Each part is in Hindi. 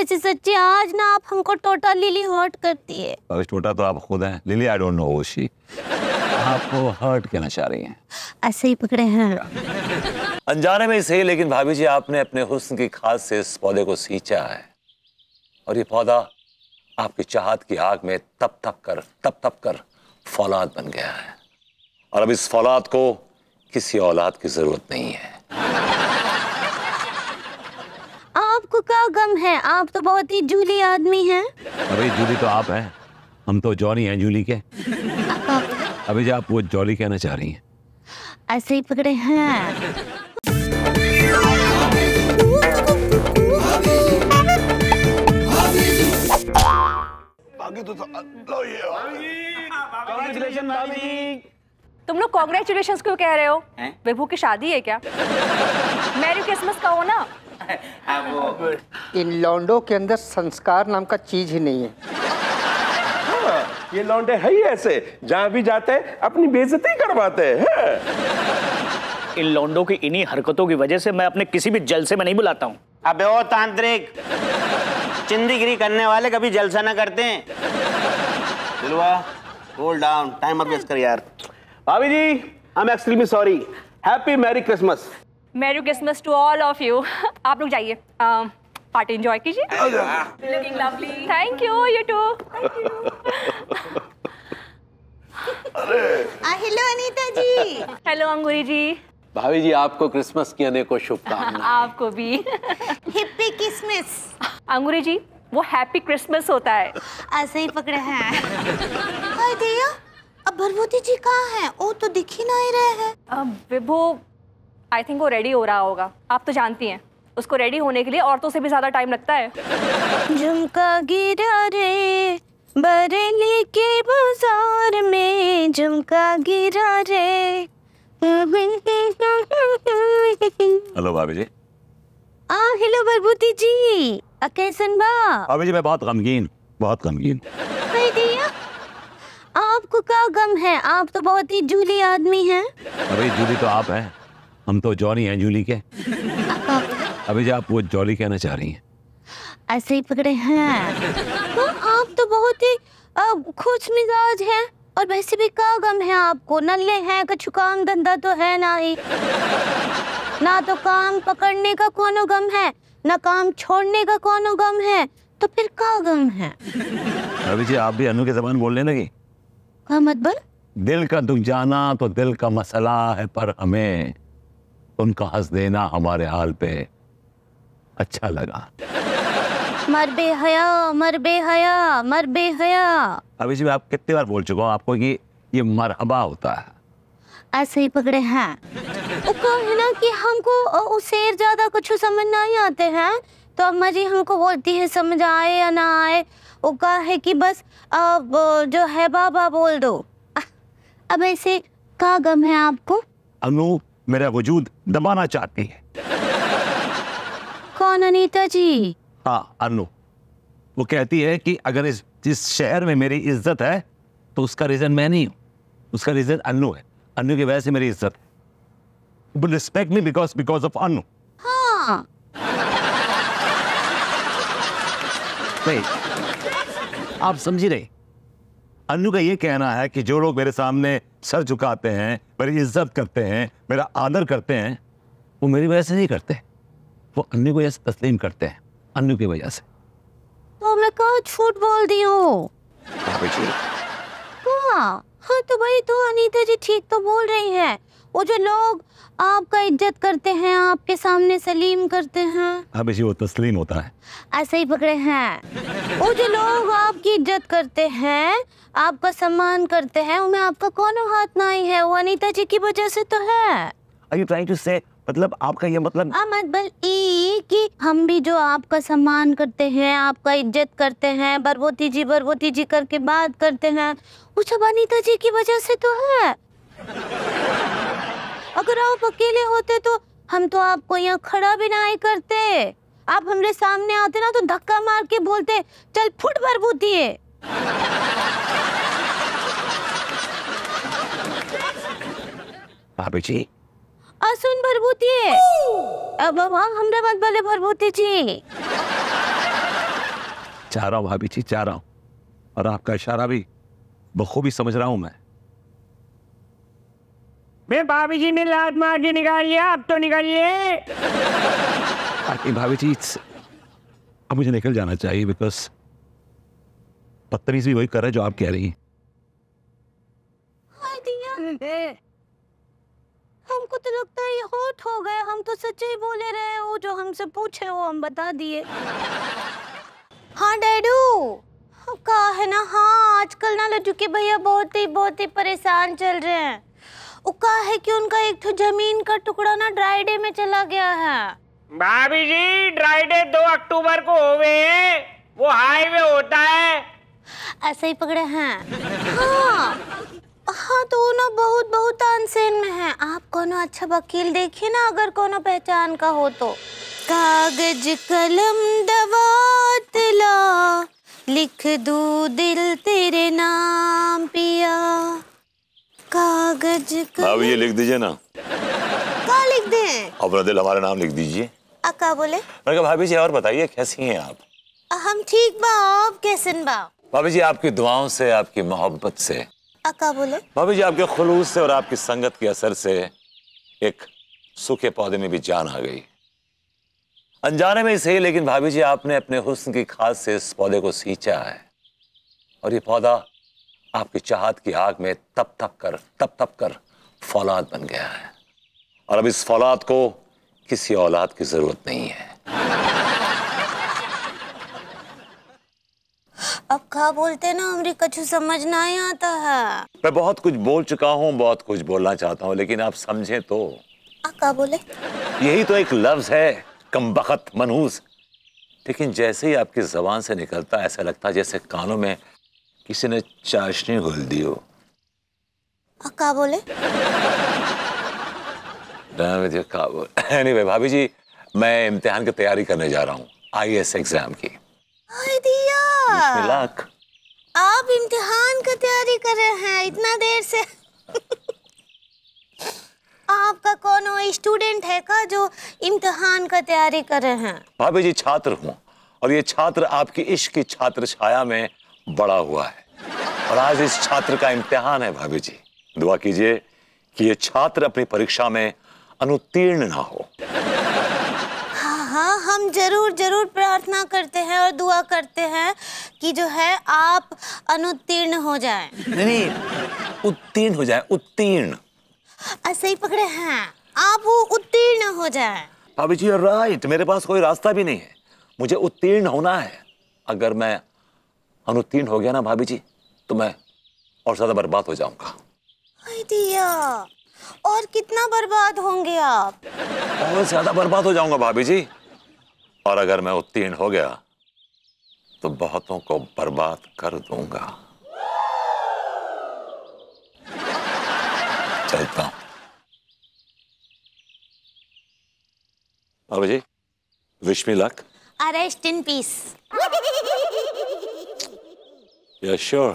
वैसे सच्ची आज ना आप हमको टोटा लिली हर्ट करती है अरे टोटा तो आप खुद हैं लिली आई डोंट नो वो शी आपको हर्ट कहना चाह रही हैं ऐसे ही पकड़े हैं अनजाने में सही लेकिन भाभी जी आपने अपने हुस्न की खास से इस पौधे को सींचा है और ये पौधा आपकी चाहत की आग में तप तप कर तप तप कर फौलाद बन गया है और अब इस फौलाद को किसी औलाद की जरूरत नहीं है आपको क्या गम है आप तो बहुत ही जूली आदमी हैं अरे जूली तो आप हैं हम तो जॉनी हैं जूली के अभी जो आप वो जॉली कहना चाह रही हैं ऐसे ही पकड़े हैं तो तो तुम लोग कॉन्ग्रेचुलेशन क्यों कह रहे हो विभू की शादी है क्या मैरी क्रिसमस का हो ना है वो इन लौंडो के अंदर संस्कार नाम का चीज ही नहीं है हाँ, ये लौंडे है ही ऐसे जहाँ भी जाते हैं अपनी बेइज्जती करवाते हैं इन लौंडो की इन्हीं हरकतों की वजह से मैं अपने किसी भी जलसे में नहीं बुलाता हूँ अबे ओ तांत्रिक चिंदीगिरी करने वाले कभी जलसा ना करते हैं दिलवा कूल डाउन टाइम अप कर यार भाभी जी I am extremely sorry happy merry Christmas merry Christmas to all of you आप लोग जाइए पार्टी इंजॉय कीजिए thank you you too hello Anita ji hello Angoori ji भाभी जी आपको क्रिसमस की अनेकों शुभकामनाएं आपको भी हैप्पी क्रिसमस अंगूरी जी वो हैप्पी क्रिसमस होता है ऐसे ही पकड़े हैं दिया अब भगवती जी कहाँ हैं? ओ तो दिख ही नहीं रहे हैं अब विभो आई थिंक वो रेडी हो रहा होगा आप तो जानती हैं उसको रेडी होने के लिए औरतों से भी ज़्यादा टाइम लगता है झुमका गिरा रे बरेली के बाजार में झुमका गिरा रे हेलो भाभी जी आ हेलो बरबूती जी अकेसन बा भाभी जी मैं बहुत गमगीन बहुत गमगीन आपको क्या गम है आप तो बहुत ही जूली आदमी हैं अरे जूली तो आप हैं हम तो जॉनी हैं जूली के अभी जब आप वो जॉली कहना चाह रही हैं ऐसे ही पकड़े हैं तो आप तो बहुत ही खुश मिजाज हैं और वैसे भी क्या गम है आपको नल्ले हैं कछु काम धंधा तो है ना ही ना तो काम पकड़ने का कोनो गम है ना काम छोड़ने का कोनो गम है तो फिर क्या गम है अभी जी आप भी अनु के जबान बोलने लगी कहा मत बोल दिल का दुख जाना तो दिल का मसला है पर हमें उनका हंस देना हमारे हाल पे अच्छा लगा मर बेहया मर बेहया मर बेहया अभी जी आप कितनी बार बोल चुका हूँ आपको कि ये मरहबा होता है ऐसे ही पकड़े हैं कहे ना कि हमको उसेर ज्यादा कुछ समझ नहीं आते हैं तो अम्मा जी हमको बोलती है समझ आए या ना आए वो कहा है कि बस अब जो है बाबा बोल दो अब ऐसे क्या गम है आपको अनूप मेरा वजूद दबाना चाहती है कौन अनीता जी हाँ अनु वो कहती है कि अगर इस जिस शहर में मेरी इज्जत है तो उसका रीज़न मैं नहीं हूँ उसका रीज़न अनु है अनु की वजह से मेरी इज्जत है respect me because because of Anu हाँ आप समझी रहे अनु का ये कहना है कि जो लोग मेरे सामने सर झुकाते हैं मेरी इज्जत करते हैं मेरा आदर करते हैं वो मेरी वजह से नहीं करते वो अनु को तस्लीम करते हैं अनु की वजह से तो मैं कहा झूठ बोल दी हूँ हाँ, हाँ तो भाई तो अनीता जी ठीक तो बोल रही है वो जो लोग आपका इज्जत करते हैं आपके सामने सलीम करते हैं हमेशा वो तस्लीम होता है ऐसे ही पकड़े हैं वो जो लोग आपकी इज्जत करते हैं आपका सम्मान करते हैं उनमें आपका कौन हाथ ना ही है वो अनीता जी की वजह से तो है Are you trying to say मतलब आपका ये मतलब मतलब कि हम भी जो आपका सम्मान करते हैं आपका इज्जत करते हैं बरबोती जी बरबोती जी करके बात करते हैं वो सब अनिता जी की वजह से तो है अगर आप अकेले होते तो हम तो आपको यहाँ खड़ा भी ना ही करते आप हमारे सामने आते ना तो धक्का मार के बोलते चल फुट भर है भाभी जी असुन भरभूति अब हाँ हमरा मत बोले भरभूति जी चाह रहा हूँ भाभी जी चाह रहा हूँ और आपका इशारा भी बखूबी समझ रहा हूं मैं मैं भाभी जी ने लात मार के निकाली आप तो निकालिए अरे भाभी जी अब मुझे निकल जाना चाहिए बिकॉज बदतमीज भी वही कर रहे जो आप कह रही हैं हमको तो लगता है ये होट हो गए हम तो सच्चे ही बोले रहे हो जो हमसे पूछे वो हम बता दिए हाँ डैडू का है ना हाँ आजकल ना लड्डू के भैया बहुत ही बहुत ही परेशान चल रहे हैं उका है कि उनका एक तो जमीन का टुकड़ा ना ड्राई डे में चला गया है भाभी जी ड्राई डे दो अक्टूबर को होवे है वो हाईवे होता है ऐसे ही पकड़े हैं हाँ हाँ तो ना बहुत बहुत अनसेन में है आप कोनो अच्छा वकील देखिए ना अगर कोनो पहचान का हो तो कागज कलम दवात ला लिख दू दिल तेरे नाम पिया कागज अब ये लिख दीजिए ना क्या लिख दे अपना दिल हमारे नाम लिख दीजिए अका बोले मैं भाभी जी और बताइए कैसी हैं आप हम ठीक बा आप कैसे बा भाभी जी आपकी दुआओं से आपकी मोहब्बत से अका बोले भाभी जी आपके खलूस से और आपकी संगत के असर से एक सूखे पौधे में भी जान आ गई अनजाने में ही सही लेकिन भाभी जी आपने अपने हुस्न की खाद से इस पौधे को सींचा है और ये पौधा आपकी चाहत की आग में तप तप कर तप तप कर फौलाद बन गया है और अब इस फौलाद को किसी औलाद की जरूरत नहीं है अब क्या बोलते ना अमरी कछु समझ नहीं आता है मैं बहुत कुछ बोल चुका हूँ बहुत कुछ बोलना चाहता हूँ लेकिन आप समझे तो आ, बोले यही तो एक लफ्ज है कम बखत मनहूस लेकिन जैसे ही आपकी जबान से निकलता ऐसा लगता है जैसे कानों में किसी ने चाशनी घोल दी हो अक्का बोले anyway, भाभी जी मैं इम्तिहान की तैयारी करने जा रहा हूँ आई एस एग्जाम की लाख आप इम्तिहान की तैयारी कर रहे हैं इतना देर से आपका वो स्टूडेंट है का जो इम्तिहान का तैयारी कर रहे हैं भाभी जी छात्र हूँ और ये छात्र आपकी इश्क की छात्र छाया में बड़ा हुआ है और आज इस छात्र का इम्तिहान है भाभी जी दुआ कीजिए कि ये छात्र अपनी परीक्षा में अनुतीर्ण ना हो हाँ, हाँ हम जरूर जरूर प्रार्थना करते हैं और दुआ करते हैं कि जो है आप अनुत्तीर्ण हो जाए नहीं उत्तीर्ण हो जाए उत्तीर्ण सही पकड़े हैं आप वो उत्तीर्ण हो जाए भाभी जी राइट मेरे पास कोई रास्ता भी नहीं है मुझे उत्तीर्ण होना है अगर मैं अनुत्तीर्ण हो गया ना भाभी जी तो मैं और ज्यादा बर्बाद हो जाऊंगा और कितना बर्बाद होंगे आप और ज्यादा बर्बाद हो जाऊंगा भाभी जी और अगर मैं उत्तीर्ण हो गया तो बहुतों को बर्बाद कर दूंगा चलता हूँ बाबू जी wish me luck arrest in peace Yeah, sure.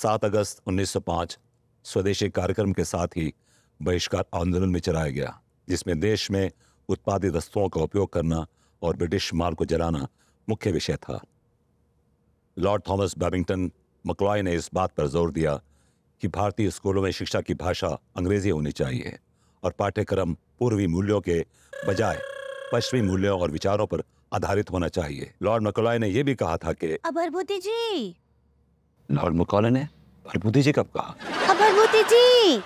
सात अगस्त 1905 स्वदेशी कार्यक्रम के साथ ही बहिष्कार आंदोलन में चलाया गया जिसमें देश में उत्पादित वस्तुओं का उपयोग करना और ब्रिटिश माल को जलाना मुख्य विषय था लॉर्ड थॉमस बैबिंगटन मकलॉय ने इस बात पर जोर दिया कि भारतीय स्कूलों में शिक्षा की भाषा अंग्रेजी होनी चाहिए और पाठ्यक्रम पूर्वी मूल्यों के बजाय पश्चिमी मूल्यों और विचारों पर आधारित होना चाहिए लॉर्ड मकलॉय ने यह भी कहा था कि अभरभूति जी लॉर्ड मकौले ने अबरभूति जी कब कहा अबरभूति जी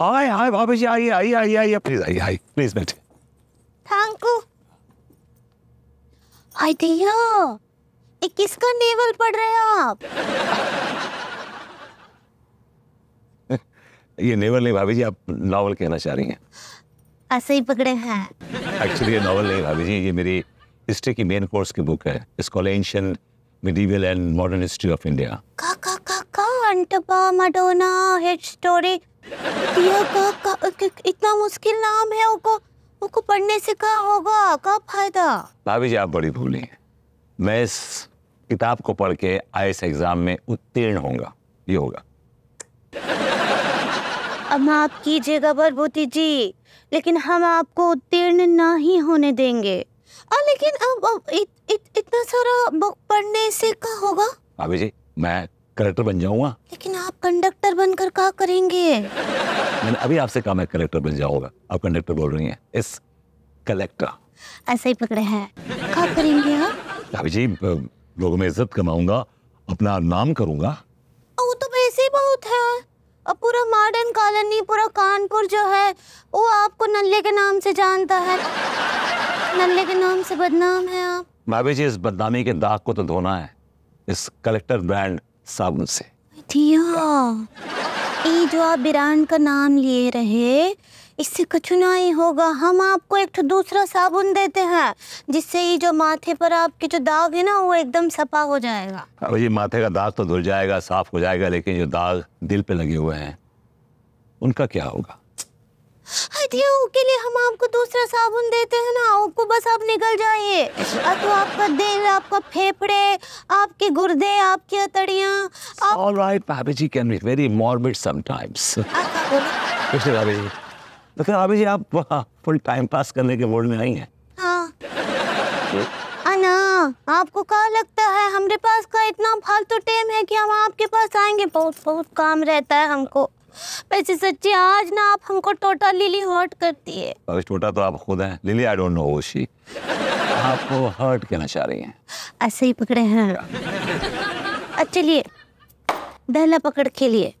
हाय हाय भाभी जी आइए आइए आइए आइए प्लीज आइए आइए प्लीज बैठिए थैंक यू भैया किसका नेवल पढ़ रहे हो आप ये नेवल नहीं भाभी जी आप नॉवल कहना चाह रही हैं ऐसे ही पकड़े हैं एक्चुअली ये नॉवल नहीं भाभी जी ये मेरी हिस्ट्री की मेन कोर्स की बुक है it's called ancient medieval and modern history of India. Ka ka ka ka Antaba Madonna head story. ये का, का, इतना मुश्किल नाम है उसको उनको पढ़ने से क्या होगा क्या फायदा भाभी जी आप बड़ी भूली हैं मैं इस किताब को पढ़ के आई एग्जाम में उत्तीर्ण होगा ये होगा अब माफ कीजिएगा बरभूति जी लेकिन हम आपको उत्तीर्ण नहीं होने देंगे आ, लेकिन अब, अब इत, इत, इतना सारा बुक पढ़ने से क्या होगा भाभी जी मैं कलेक्टर बन जाऊंगा लेकिन आप कंडक्टर बनकर क्या करेंगे मैंने अभी आपसे कहा मैं कलेक्टर बन जाऊंगा आप कंडक्टर बोल रही हैं इस कलेक्टर ऐसे ही पकड़े हैं क्या करेंगे आप भाभी जी लोगों में इज्जत कमाऊंगा अपना नाम करूंगा वो तो वैसे ही बहुत है अब पूरा मॉडर्न कॉलोनी पूरा कानपुर जो है वो आपको नल्ले के नाम से जानता है नल्ले के नाम से बदनाम है आप भाभी जी इस बदनामी के दाग को तो धोना है इस कलेक्टर ब्रांड साबुन से ये जो आप बिरान का नाम लिए रहे इससे कुछ नहीं होगा हम आपको एक दूसरा साबुन देते हैं जिससे ये जो माथे पर आपके जो दाग है ना वो एकदम सफा हो जाएगा अब ये माथे का दाग तो धुल जाएगा साफ हो जाएगा लेकिन जो दाग दिल पे लगे हुए हैं उनका क्या होगा देती दिया के लिए हम आपको दूसरा साबुन देते हैं ना आपको बस आप निकल जाइए तो आपका दिल आपका फेफड़े आपके गुर्दे आपकी अतड़ियाँ आप... All right, भाभी जी can be very morbid sometimes. Krishna अच्छा, भाभी जी लेकिन भाभी जी आप फुल टाइम पास करने के मोड में आई हैं हाँ ना आपको क्या लगता है हमारे पास का इतना फालतू टाइम है कि हम आपके पास आएंगे बहुत बहुत काम रहता है हमको वैसे सच्ची आज ना आप हमको टोटा लिली हर्ट करती है अरे टोटा तो आप खुद हैं लिली आई डोंट नो वो शी आपको हर्ट करना चाह रही हैं ऐसे ही पकड़े हैं अच्छा लिए दहला पकड़ खेलिए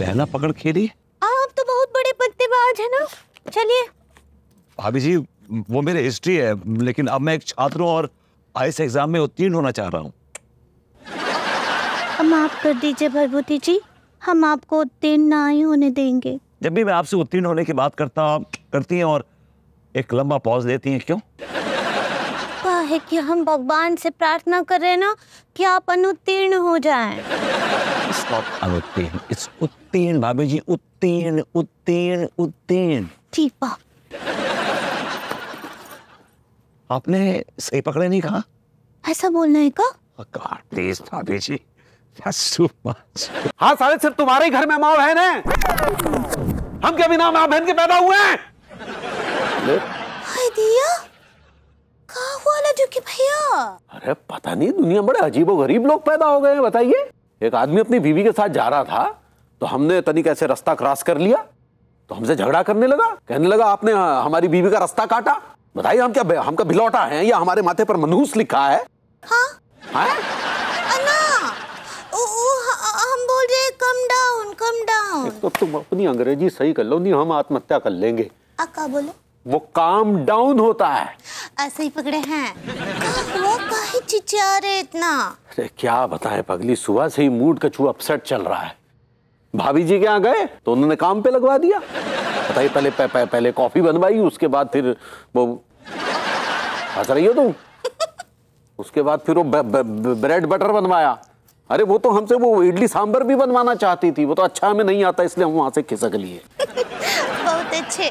दहला पकड़ खेलिए आप तो बहुत बड़े पत्तेबाज हैं ना चलिए भाभी जी वो मेरे हिस्ट्री है लेकिन अब मैं एक छात्र हूँ और आइस एग्जाम में उत्तीर्ण होना चाह रहा हूँ हम आप कर दीजिए भरभूति जी हम आपको उत्तीर्ण ना ही होने देंगे जब भी मैं आपसे उत्तीर्ण होने की बात करता करती हैं और एक लंबा पॉज देती हैं क्यों है कि हम भगवान से प्रार्थना कर रहे हैं ना कि आप अनुत्तीर्ण हो जाएं। इट्स अनुत्तीर्ण इट्स उत्तीर्ण भाभी जी उत्तीर्ण उत्तीर्ण उत्तीर्ण ठीक बाप आपने सही पकड़े नहीं कहा ऐसा बोलना है का प्लीज हाँ, भाभी जी हाँ सारे सिर्फ तुम्हारे घर में माँ बहन है हम क्या बिना माँ बहन के पैदा हुए अरे पता नहीं दुनिया बड़े अजीबो गरीब लोग पैदा हो गए हैं बताइए एक आदमी अपनी बीवी के साथ जा रहा था तो हमने तनिक ऐसे रास्ता क्रॉस कर लिया तो हमसे झगड़ा करने लगा कहने लगा आपने हाँ, हमारी बीवी का रास्ता काटा बताइए हम क्या हम क्या भिलौटा है या हमारे माथे पर मनहूस लिखा है हाँ? हाँ? कम डाउन कम डाउन तो तुम अपनी अंग्रेजी सही कर लो नहीं हम आत्महत्या कर लेंगे अका बोलो वो काम डाउन होता है ऐसे ही पकड़े हैं वो काहे चिचा रहे इतना अरे क्या बताएं पगली सुबह से ही मूड का छू अपसेट चल रहा है भाभी जी के यहाँ गए तो उन्होंने काम पे लगवा दिया बताइए पहले पह, पह, पहले कॉफी बनवाई उसके बाद फिर वो हंस रही हो तुम उसके बाद फिर वो ब, ब, ब, ब, ब्रेड बटर बनवाया अरे वो तो हमसे वो इडली सांबर भी बनवाना चाहती थी वो तो अच्छा हमें नहीं आता इसलिए हम वहाँ से खिसक लिए बहुत अच्छे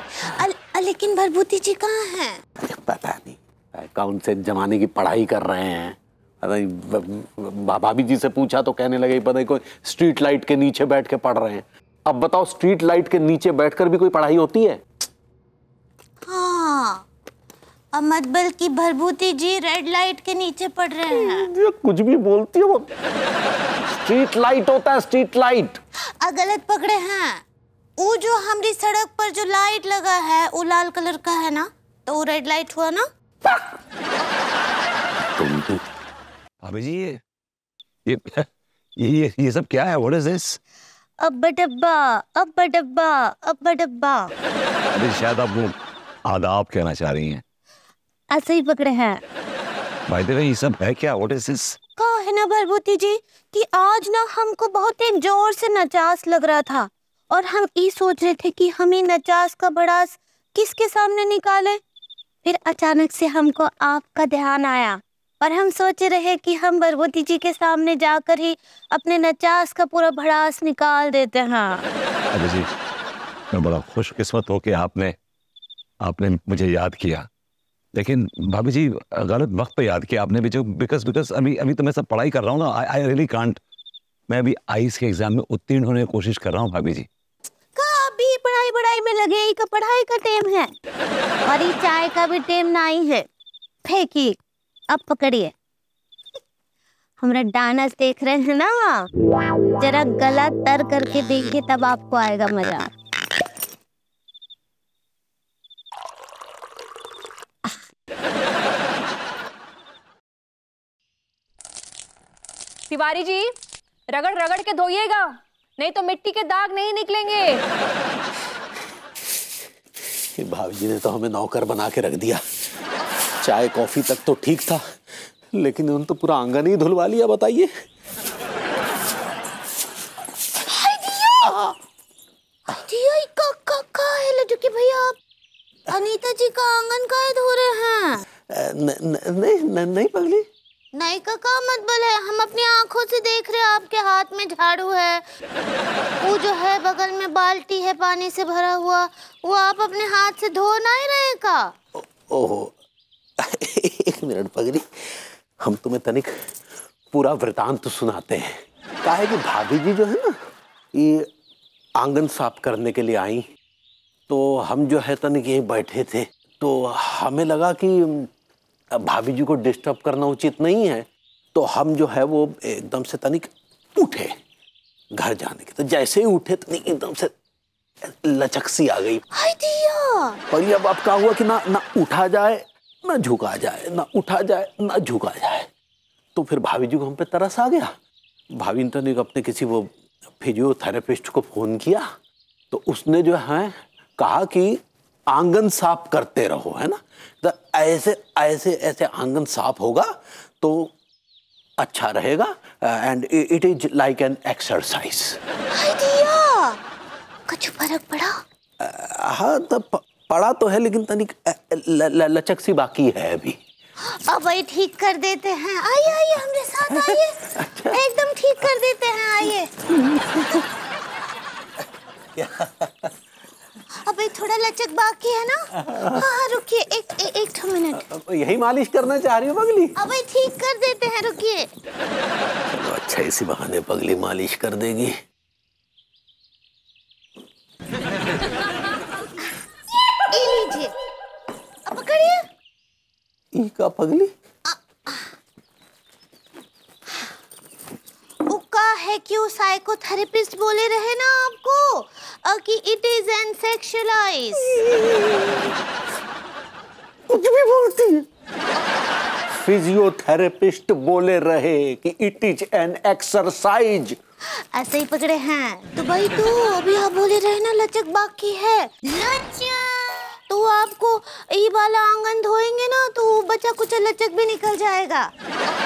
लेकिन भरभूति जी कहाँ हैं पता नहीं कौन से जमाने की पढ़ाई कर रहे हैं भाभी जी से पूछा तो कहने लगे पता नहीं कोई स्ट्रीट लाइट के नीचे बैठ के पढ़ रहे हैं अब बताओ स्ट्रीट लाइट के नीचे बैठकर भी कोई पढ़ाई होती है हाँ मत की भरभूति जी रेड लाइट के नीचे पड़ रहे हैं ये कुछ भी बोलती है वो स्ट्रीट लाइट होता है स्ट्रीट लाइट गलत पकड़े हैं वो जो हमारी सड़क पर जो लाइट लगा है वो लाल कलर का है ना तो वो रेड लाइट हुआ ना तो- अबे जी ये ये ये ये सब क्या है व्हाट इज दिस अब्बा डब्बा अब्बा डब्बा अब्बा डब्बा अरे शायद आप वो आदाब कहना चाह रही हैं ऐसे ही पकड़े हैं बाय द वे ये सब है क्या व्हाट इज दिस कहा है ना भरभूति जी कि आज ना हमको बहुत ही जोर से नचास लग रहा था और हम ये सोच रहे थे कि हम ये नचास का बड़ास किसके सामने निकाले फिर अचानक से हमको आपका ध्यान आया और हम सोच रहे कि हम भरभूती जी के सामने जाकर ही अपने नचास का पूरा भड़ास निकाल देते हैं मैं बड़ा खुशकिस्मत हो कि आपने आपने मुझे याद किया लेकिन भाभी जी गलत वक्त पे याद किया आपने भी जो बिकॉज बिकॉज अभी अभी तो मैं सब पढ़ाई कर रहा हूँ ना आई रियली कांट मैं अभी आईस के एग्जाम में उत्तीर्ण होने की कोशिश कर रहा हूँ भाभी जी भी पढ़ाई पढ़ाई में लगे का तो पढ़ाई का टाइम है चाय का भी टाइम ना ही है फेंकी अब पकड़िए हमारा डांस देख रहे हैं ना जरा गला तर करके देखिए तब आपको आएगा मजा तिवारी जी रगड़ रगड़ के धोइएगा नहीं तो मिट्टी के दाग नहीं निकलेंगे भाभी जी ने तो हमें नौकर बना के रख दिया चाय कॉफी तक तो ठीक था लेकिन उन तो पूरा आंगन ही धुलवा लिया बताइए अनीता जी का आंगन का धो रहे हैं नहीं नहीं पगली नायिका का मतबल है हम अपनी आंखों से देख रहे हैं आपके हाथ में झाड़ू है वो जो है बगल में बाल्टी है पानी से भरा हुआ वो आप अपने हाथ से धो ना ही रहे का ओहो एक मिनट पगली हम तुम्हें तनिक पूरा वृतांत सुनाते हैं कहा है कि भाभी जी जो है ना ये आंगन साफ करने के लिए आई तो हम जो है तनिक यहीं बैठे थे तो हमें लगा कि भाभी जी को डिस्टर्ब करना उचित नहीं है तो हम जो है वो एकदम से तनिक उठे घर जाने के तो जैसे ही उठे तनिक एकदम से लचक सी आ गई पर अब अब क्या हुआ कि ना ना उठा जाए ना झुका जाए ना उठा जाए ना झुका जाए तो फिर भाभी जी को हम पे तरस आ गया भाभी ने तो अपने किसी वो फिजियोथेरेपिस्ट को फ़ोन किया तो उसने जो है कहा कि आंगन साफ करते रहो है ना तो ऐसे ऐसे ऐसे आंगन साफ होगा तो अच्छा रहेगा and it is like an exercise कुछ फर्क पड़ा हाँ तो पड़ा तो है लेकिन तनिक लचक सी बाकी है अभी अब वही ठीक कर देते हैं आइए आइए हमारे साथ आइए अच्छा। एकदम ठीक कर देते हैं आइए अबे थोड़ा लचक बाकी है ना हाँ, हाँ रुकिए एक ए, एक मिनट यही मालिश करना चाह रही हो पगली अबे ठीक कर देते हैं रुकिए तो अच्छा इसी बहाने पगली मालिश कर देगी ये लीजिए अब पकड़िए ई का पगली है क्यों साइकोथेरेपिस्ट बोले रहे ना आपको कि इट इज एन सेक्सुअलाइज कुछ भी बोलती फिजियोथेरेपिस्ट बोले रहे कि इट इज एन एक्सरसाइज ऐसे ही पकड़े हैं तो भाई तो अभी आप बोले रहे ना लचक बाकी है लचक तो आपको ये वाला आंगन धोएंगे ना तो बच्चा कुछ लचक भी निकल जाएगा